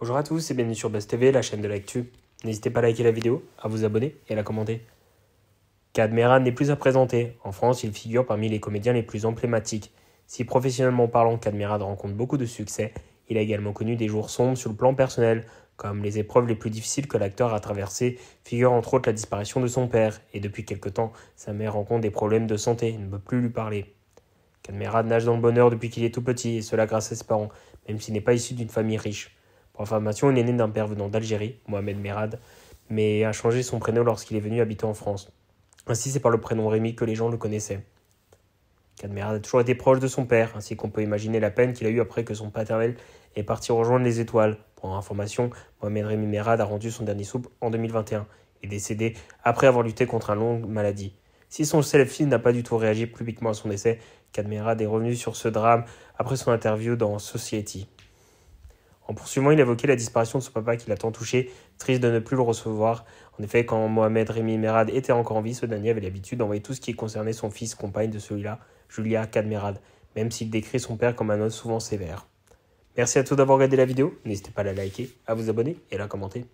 Bonjour à tous et bienvenue sur Best TV, la chaîne de l'actu. N'hésitez pas à liker la vidéo, à vous abonner et à la commenter. Kadmerad n'est plus à présenter. En France, il figure parmi les comédiens les plus emblématiques. Si professionnellement parlant, Kadmerad rencontre beaucoup de succès, il a également connu des jours sombres sur le plan personnel, comme les épreuves les plus difficiles que l'acteur a traversées, figure entre autres la disparition de son père, et depuis quelque temps, sa mère rencontre des problèmes de santé, et ne peut plus lui parler. Kadmerad nage dans le bonheur depuis qu'il est tout petit, et cela grâce à ses parents, même s'il n'est pas issu d'une famille riche information, il est né d'un père venant d'Algérie, Mohamed Merad, mais a changé son prénom lorsqu'il est venu habiter en France. Ainsi, c'est par le prénom Rémi que les gens le connaissaient. Kadmerad a toujours été proche de son père, ainsi qu'on peut imaginer la peine qu'il a eue après que son paternel est parti rejoindre les étoiles. Pour information, Mohamed Rémi Merad a rendu son dernier soupe en 2021 et décédé après avoir lutté contre une longue maladie. Si son selfie n'a pas du tout réagi publiquement à son décès, Kadmerad est revenu sur ce drame après son interview dans Society. En poursuivant, il évoquait la disparition de son papa qui l'a tant touché, triste de ne plus le recevoir. En effet, quand Mohamed Rémi Merad était encore en vie, ce dernier avait l'habitude d'envoyer tout ce qui concernait son fils, compagne de celui-là, Julia Kadmerad, même s'il décrit son père comme un homme souvent sévère. Merci à tous d'avoir regardé la vidéo, n'hésitez pas à la liker, à vous abonner et à la commenter.